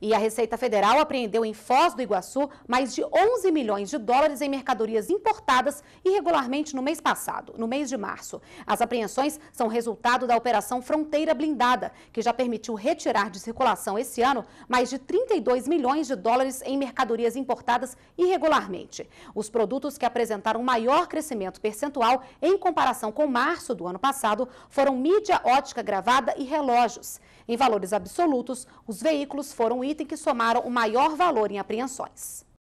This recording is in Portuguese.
E a Receita Federal apreendeu em Foz do Iguaçu mais de 11 milhões de dólares em mercadorias importadas irregularmente no mês passado, no mês de março. As apreensões são resultado da Operação Fronteira Blindada, que já permitiu retirar de circulação esse ano mais de 32 milhões de dólares em mercadorias importadas irregularmente. Os produtos que apresentaram maior crescimento percentual em comparação com março do ano passado foram mídia ótica gravada e relógios. Em valores absolutos, os veículos foram item que somaram o maior valor em apreensões.